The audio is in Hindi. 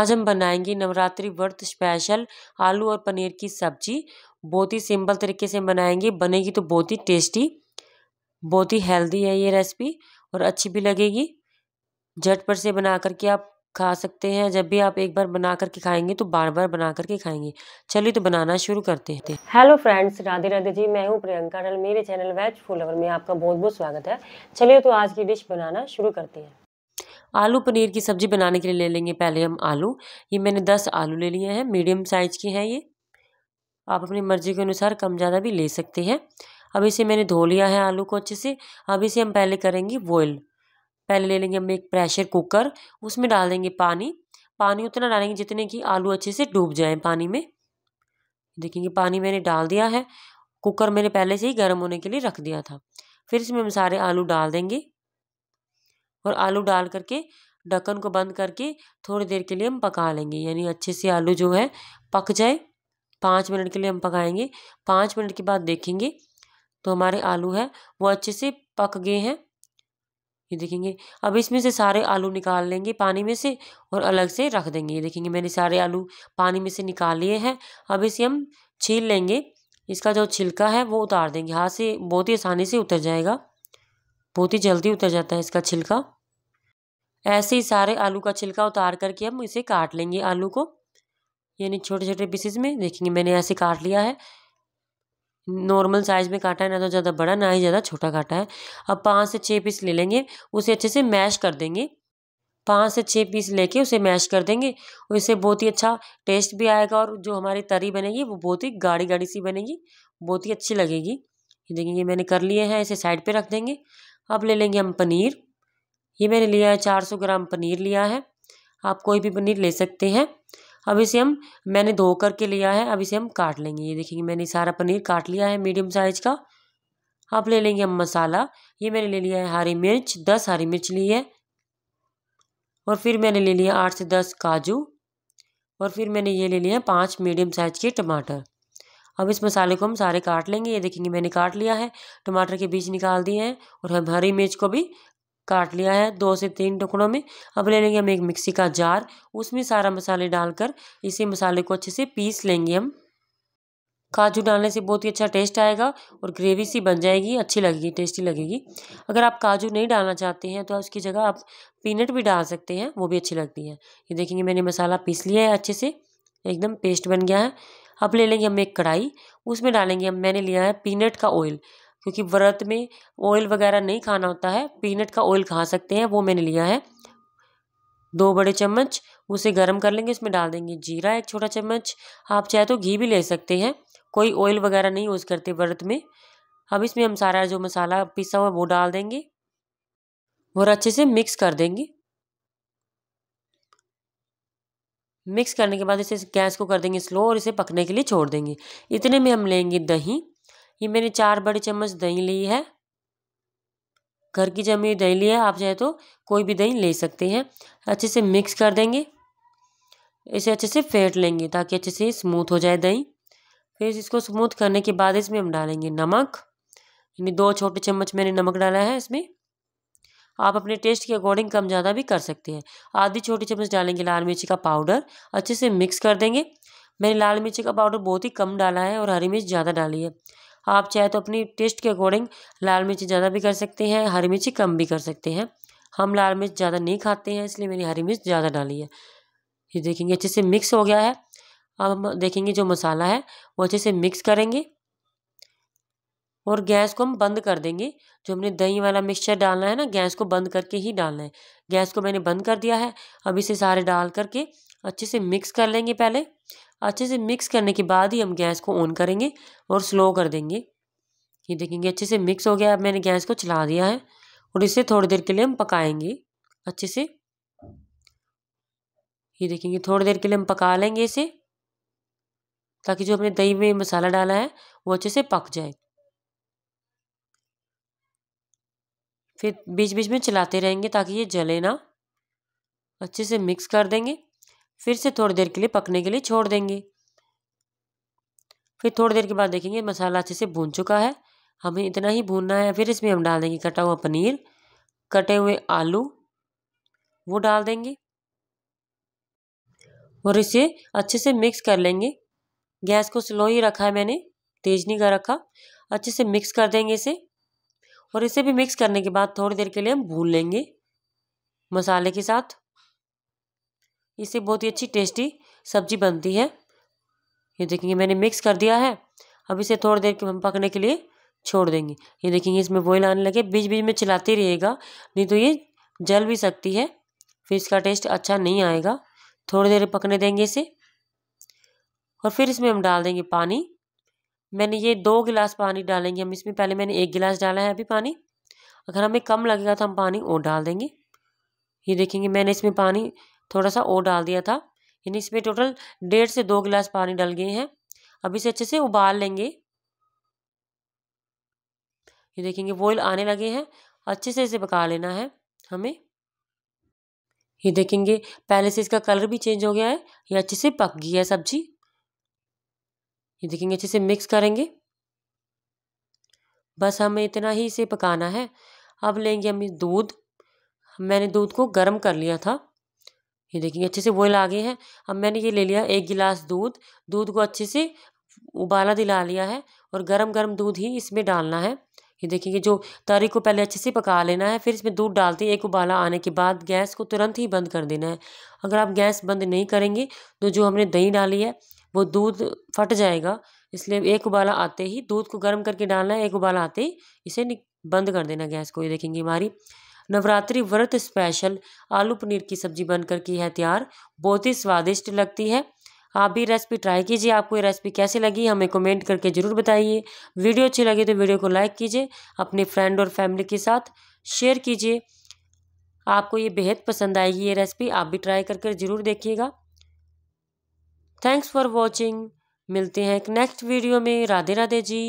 आज हम बनाएंगे नवरात्रि व्रत स्पेशल आलू और पनीर की सब्जी बहुत ही सिंपल तरीके से बनाएंगे बनेगी तो बहुत ही टेस्टी बहुत ही हेल्दी है ये रेसिपी और अच्छी भी लगेगी झटपट से बना करके आप खा सकते हैं जब भी आप एक बार बना करके खाएंगे तो बार बार बना करके खाएंगे चलिए तो बनाना शुरू करते हैं हेलो फ्रेंड्स राधे राधे जी मैं हूँ प्रियंका मेरे चैनल वेज फूल में आपका बहुत बहुत स्वागत है चलिए तो आज की डिश बनाना शुरू करते हैं आलू पनीर की सब्ज़ी बनाने के लिए ले लेंगे पहले हम आलू ये मैंने दस आलू ले लिए हैं मीडियम साइज़ के हैं ये आप अपनी मर्ज़ी के अनुसार कम ज़्यादा भी ले सकते हैं अब इसे मैंने धो लिया है आलू को अच्छे से अब इसे हम पहले करेंगे बॉयल पहले ले लेंगे हम एक प्रेशर कुकर उसमें डाल देंगे पानी पानी उतना डालेंगे जितने कि आलू अच्छे से डूब जाएँ पानी में देखेंगे पानी मैंने डाल दिया है कुकर मैंने पहले से ही गर्म होने के लिए रख दिया था फिर इसमें हम सारे आलू डाल देंगे और आलू डाल करके ढक्कन को बंद करके थोड़ी देर के लिए हम पका लेंगे यानी अच्छे से आलू जो है पक जाए पाँच मिनट के लिए हम पकाएंगे पाँच मिनट के बाद देखेंगे तो हमारे आलू है वो अच्छे से पक गए हैं ये देखेंगे अब इसमें से सारे आलू निकाल लेंगे पानी में से और अलग से रख देंगे ये देखेंगे मैंने सारे आलू पानी में से निकाल लिए हैं अब इसे हम छील लेंगे इसका जो छिलका है वो उतार देंगे हाथ से बहुत ही आसानी से उतर जाएगा बहुत ही जल्दी उतर जाता है इसका छिलका ऐसे ही सारे आलू का छिलका उतार करके हम इसे काट लेंगे आलू को यानी छोटे छोटे पीसेस में देखेंगे मैंने ऐसे काट लिया है नॉर्मल साइज़ में काटा है ना तो ज़्यादा बड़ा ना ही ज़्यादा छोटा काटा है अब पाँच से छः पीस ले लेंगे उसे अच्छे से मैश कर देंगे पाँच से छः पीस लेके उसे मैश कर देंगे और इससे बहुत ही अच्छा टेस्ट भी आएगा और जो हमारी तरी बनेगी वो बहुत ही गाढ़ी गाढ़ी सी बनेगी बहुत ही अच्छी लगेगी ये मैंने कर लिए हैं इसे साइड पे रख देंगे अब ले लेंगे हम पनीर ये मैंने लिया है चार सौ ग्राम पनीर लिया है आप कोई भी पनीर ले सकते हैं अब इसे हम मैंने धो करके लिया है अब इसे हम काट लेंगे ये देखेंगे मैंने सारा पनीर काट लिया है मीडियम साइज का अब ले लेंगे हम मसाला ये मैंने ले लिया है हरी मिर्च दस हरी मिर्च ली है और फिर मैंने ले लिया आठ से दस काजू और फिर मैंने ये ले लिया पाँच मीडियम साइज के टमाटर अब इस मसाले को हम सारे काट लेंगे ये देखेंगे मैंने काट लिया है टमाटर के बीज निकाल दिए हैं और हम हरी मिर्च को भी काट लिया है दो से तीन टुकड़ों में अब ले लेंगे हम एक मिक्सी का जार उसमें सारा मसाले डालकर इसी मसाले को अच्छे से पीस लेंगे हम काजू डालने से बहुत ही अच्छा टेस्ट आएगा और ग्रेवी सी बन जाएगी अच्छी लगेगी टेस्टी लगेगी अगर आप काजू नहीं डालना चाहते हैं तो उसकी जगह आप पीनट भी डाल सकते हैं वो भी अच्छी लगती है ये देखेंगे मैंने मसाला पीस लिया है अच्छे से एकदम पेस्ट बन गया है अब ले लेंगे हम एक कढ़ाई उसमें डालेंगे हम मैंने लिया है पीनट का ऑयल क्योंकि व्रत में ऑयल वगैरह नहीं खाना होता है पीनट का ऑयल खा सकते हैं वो मैंने लिया है दो बड़े चम्मच उसे गर्म कर लेंगे उसमें डाल देंगे जीरा एक छोटा चम्मच आप चाहे तो घी भी ले सकते हैं कोई ऑयल वगैरह नहीं यूज़ करते व्रत में अब इसमें हम सारा जो मसाला पिसा हुआ वो डाल देंगे और अच्छे से मिक्स कर देंगे मिक्स करने के बाद इसे गैस को कर देंगे स्लो और इसे पकने के लिए छोड़ देंगे इतने में हम लेंगे दही ये मैंने चार बड़े चम्मच दही ली है घर की जमी हुई दही ली है आप चाहे तो कोई भी दही ले सकते हैं अच्छे से मिक्स कर देंगे इसे अच्छे से फेंट लेंगे ताकि अच्छे से स्मूथ हो जाए दही फिर इसको स्मूथ करने के बाद इसमें हम डालेंगे नमक यानी दो छोटे चम्मच मैंने नमक डाला है इसमें आप अपने टेस्ट के अकॉर्डिंग कम ज़्यादा भी कर सकते हैं आधी छोटी चम्मच डालेंगे लाल मिर्ची का पाउडर अच्छे से मिक्स कर देंगे मैंने लाल मिर्ची का पाउडर बहुत ही कम डाला है और हरी मिर्च ज़्यादा डाली है आप चाहे तो अपनी टेस्ट के अकॉर्डिंग लाल मिर्ची ज़्यादा भी कर सकते हैं हरी मिर्ची कम भी कर सकते हैं हम लाल मिर्च ज़्यादा नहीं खाते हैं इसलिए मैंने हरी मिर्च ज़्यादा डाली है ये देखेंगे अच्छे से मिक्स हो गया है अब हम देखेंगे जो मसाला है वो अच्छे से मिक्स करेंगे और गैस को हम बंद कर देंगे जो हमने दही वाला मिक्सचर डालना है ना गैस को बंद करके ही डालना है गैस को मैंने बंद कर दिया है अब इसे सारे डाल करके अच्छे से मिक्स कर लेंगे पहले अच्छे से मिक्स करने के बाद ही हम गैस को ऑन करेंगे और स्लो कर देंगे ये देखेंगे अच्छे से मिक्स हो गया अब मैंने गैस को चला दिया है और इसे थोड़ी देर के लिए हम पकाएंगे अच्छे से ये देखेंगे थोड़ी देर के लिए हम पका लेंगे इसे ताकि जो हमने दही में मसाला डाला है वो अच्छे से पक जाए फिर बीच बीच में चलाते रहेंगे ताकि ये जले ना अच्छे से मिक्स कर देंगे फिर से थोड़ी देर के लिए पकने के लिए छोड़ देंगे फिर थोड़ी देर के बाद देखेंगे मसाला अच्छे से भून चुका है हमें इतना ही भूनना है फिर इसमें हम डाल देंगे कटा हुआ पनीर कटे हुए आलू वो डाल देंगे और इसे अच्छे से मिक्स कर लेंगे गैस को स्लो ही रखा है मैंने तेज़ नहीं कर रखा अच्छे से मिक्स कर देंगे इसे और इसे भी मिक्स करने के बाद थोड़ी देर के लिए हम भून लेंगे मसाले के साथ इससे बहुत ही अच्छी टेस्टी सब्जी बनती है ये देखेंगे मैंने मिक्स कर दिया है अब इसे थोड़ी देर के हम पकने के लिए छोड़ देंगे ये देखेंगे इसमें बॉयल आने लगे बीच बीच में चलाते रहिएगा नहीं तो ये जल भी सकती है फिर इसका टेस्ट अच्छा नहीं आएगा थोड़ी देर पकने देंगे इसे और फिर इसमें हम डाल देंगे पानी मैंने ये दो गिलास पानी डालेंगे हम इसमें पहले मैंने एक गिलास डाला है अभी पानी अगर हमें कम लगेगा तो हम पानी और डाल देंगे ये देखेंगे मैंने इसमें पानी थोड़ा सा और डाल दिया था यानी इसमें टोटल डेढ़ से दो गिलास पानी डल गए हैं अभी इसे अच्छे से उबाल लेंगे ये देखेंगे बॉयल आने लगे हैं अच्छे से इसे पका लेना है हमें ये देखेंगे पहले से इसका कलर भी चेंज हो गया है ये अच्छे से पक गई है सब्जी ये देखेंगे अच्छे से मिक्स करेंगे बस हमें इतना ही इसे पकाना है अब लेंगे हम दूध मैंने दूध को गर्म कर लिया था ये देखेंगे अच्छे से बॉयल आ गए हैं अब मैंने ये ले लिया एक गिलास दूध दूध को अच्छे से उबाला दिला लिया है और गर्म गर्म दूध ही इसमें डालना है ये देखेंगे जो तारी को पहले अच्छे से पका लेना है फिर इसमें दूध डालते एक उबाला आने के बाद गैस को तुरंत ही बंद कर देना है अगर आप गैस बंद नहीं करेंगे तो जो हमने दही डाली है वो दूध फट जाएगा इसलिए एक उबाला आते ही दूध को गर्म करके डालना है एक उबाला आते ही इसे बंद कर देना गैस को ये देखेंगे हमारी नवरात्रि व्रत स्पेशल आलू पनीर की सब्जी बनकर की है तैयार बहुत ही स्वादिष्ट लगती है आप भी रेसिपी ट्राई कीजिए आपको ये रेसिपी कैसी लगी हमें कमेंट करके ज़रूर बताइए वीडियो अच्छी लगी तो वीडियो को लाइक कीजिए अपने फ्रेंड और फैमिली के साथ शेयर कीजिए आपको ये बेहद पसंद आएगी ये रेसिपी आप भी ट्राई करके ज़रूर देखिएगा थैंक्स फॉर वॉचिंग मिलते हैं एक नेक्स्ट वीडियो में राधे राधे जी